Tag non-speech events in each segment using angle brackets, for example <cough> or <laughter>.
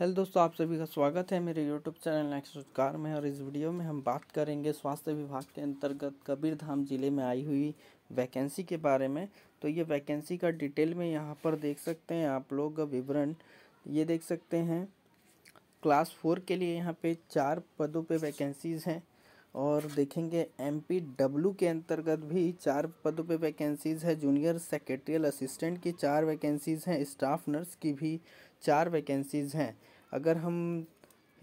hello दोस्तों आप सभी का स्वागत है मेरे यूट्यूब चैनल कार में और इस वीडियो में हम बात करेंगे स्वास्थ्य विभाग के अंतर्गत कबीरधाम ज़िले में आई हुई वैकेंसी के बारे में तो ये वैकेंसी का डिटेल में यहाँ पर देख सकते हैं आप लोग विवरण ये देख सकते हैं क्लास फोर के लिए यहाँ पे चार पदों पे वैकेंसीज़ हैं और देखेंगे एम पी के अंतर्गत भी चार पदों पे वैकेंसीज़ है जूनियर सेक्रेटरियल असिस्टेंट की चार वैकेंसीज़ हैं स्टाफ नर्स की भी चार वैकेंसीज़ हैं अगर हम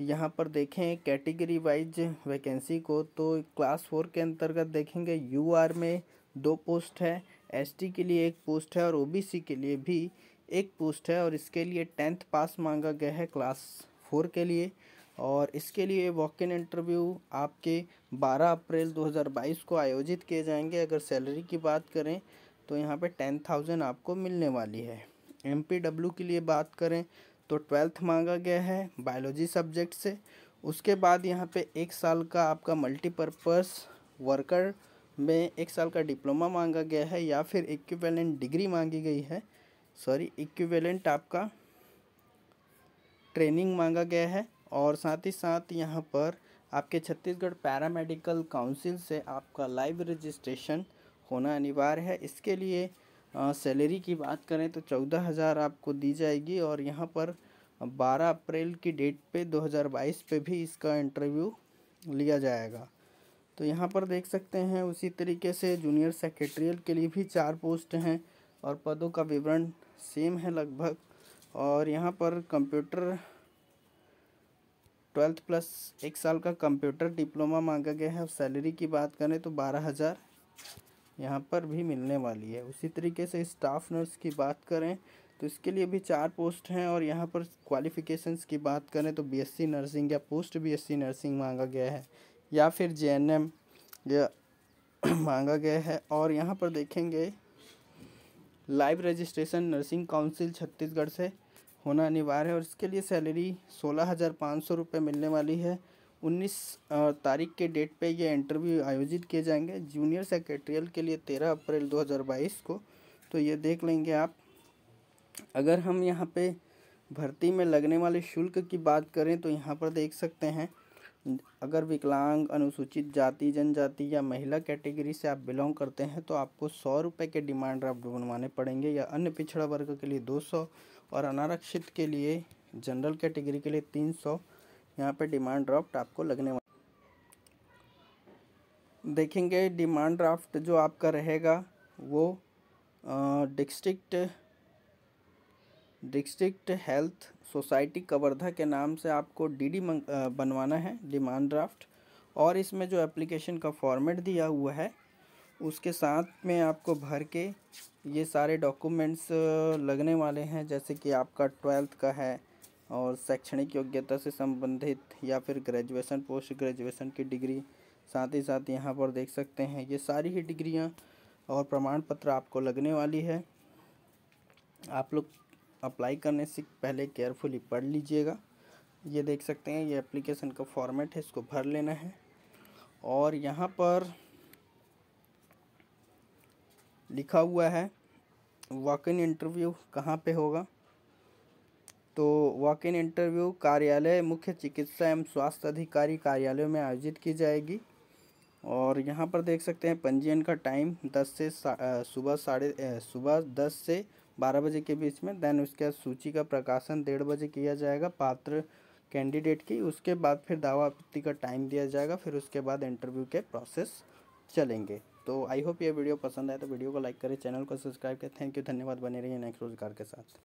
यहाँ पर देखें कैटेगरी वाइज वैकेंसी को तो क्लास फोर के अंतर्गत देखेंगे यू आर में दो पोस्ट है एसटी के लिए एक पोस्ट है और ओबीसी के लिए भी एक पोस्ट है और इसके लिए टेंथ पास मांगा गया है क्लास फोर के लिए और इसके लिए वॉक इन इंटरव्यू आपके 12 अप्रैल 2022 को आयोजित किए जाएंगे अगर सैलरी की बात करें तो यहाँ पे टेन थाउजेंड आपको मिलने वाली है एम के लिए बात करें तो ट्वेल्थ मांगा गया है बायोलॉजी सब्जेक्ट से उसके बाद यहाँ पे एक साल का आपका मल्टीपर्पस वर्कर में एक साल का डिप्लोमा मांगा गया है या फिर इक्विवेलेंट डिग्री मांगी गई है सॉरी इक्विवेलेंट आपका ट्रेनिंग मांगा गया है और साथ ही साथ यहाँ पर आपके छत्तीसगढ़ पैरामेडिकल काउंसिल से आपका लाइव रजिस्ट्रेशन होना अनिवार्य है इसके लिए सैलरी की बात करें तो चौदह हज़ार आपको दी जाएगी और यहाँ पर बारह अप्रैल की डेट पे 2022 पे भी इसका इंटरव्यू लिया जाएगा तो यहाँ पर देख सकते हैं उसी तरीके से जूनियर सेक्रेटरियल के लिए भी चार पोस्ट हैं और पदों का विवरण सेम है लगभग और यहाँ पर कंप्यूटर ट्वेल्थ प्लस एक साल का कंप्यूटर डिप्लोमा मांगा गया है सैलरी की बात करें तो बारह हज़ार यहाँ पर भी मिलने वाली है उसी तरीके से स्टाफ नर्स की बात करें तो इसके लिए भी चार पोस्ट हैं और यहाँ पर क्वालिफ़िकेशंस की बात करें तो बीएससी नर्सिंग या पोस्ट बीएससी नर्सिंग मांगा गया है या फिर जेएनएम या <clears throat> मांगा गया है और यहाँ पर देखेंगे live registration nursing council Chhattisgarh से होना अनिवार्य है और इसके लिए सैलरी सोलह हज़ार पाँच सौ रुपये मिलने वाली है उन्नीस तारीख के डेट पे ये इंटरव्यू आयोजित किए जाएंगे जूनियर सेक्रेटरियल के लिए तेरह अप्रैल 2022 को तो ये देख लेंगे आप अगर हम यहाँ पे भर्ती में लगने वाले शुल्क की बात करें तो यहाँ पर देख सकते हैं अगर विकलांग अनुसूचित जाति जनजाति या महिला कैटेगरी से आप बिलोंग करते हैं तो आपको सौ रुपये के डिमांड ड्राफ्ट बनवाने पड़ेंगे या अन्य पिछड़ा वर्ग के लिए दो सौ और अनारक्षित के लिए जनरल कैटेगरी के लिए तीन सौ यहाँ पे डिमांड ड्राफ्ट आपको लगने वाला देखेंगे डिमांड ड्राफ्ट जो आपका रहेगा वो district district health society Kawardha के नाम से आपको डीडी बनवाना है डिमांड ड्राफ्ट और इसमें जो एप्लीकेशन का फॉर्मेट दिया हुआ है उसके साथ में आपको भर के ये सारे डॉक्यूमेंट्स लगने वाले हैं जैसे कि आपका ट्वेल्थ का है और शैक्षणिक योग्यता से संबंधित या फिर ग्रेजुएशन पोस्ट ग्रेजुएशन की डिग्री साथ ही साथ यहाँ पर देख सकते हैं ये सारी ही डिग्रियाँ और प्रमाण पत्र आपको लगने वाली है आप लोग अप्लाई करने से पहले केयरफुली पढ़ लीजिएगा ये देख सकते हैं ये एप्लीकेशन का फॉर्मेट है इसको भर लेना है और यहाँ पर लिखा हुआ है वॉक इन इंटरव्यू कहाँ पे होगा तो वॉक इन इंटरव्यू कार्यालय मुख्य चिकित्सा एवं स्वास्थ्य अधिकारी कार्यालय में आयोजित की जाएगी और यहाँ पर देख सकते हैं पंजीयन का टाइम दस से सुबह साढ़े सुबह दस से बारह बजे के बीच में देन उसके बाद सूची का प्रकाशन डेढ़ बजे किया जाएगा पात्र कैंडिडेट की उसके बाद फिर दावा आपत्ति का टाइम दिया जाएगा फिर उसके बाद इंटरव्यू के प्रोसेस चलेंगे तो आई होप ये वीडियो पसंद आए तो वीडियो को लाइक करें चैनल को सब्सक्राइब करें थैंक यू धन्यवाद बने रहिए नेक्स्ट रोजगार के साथ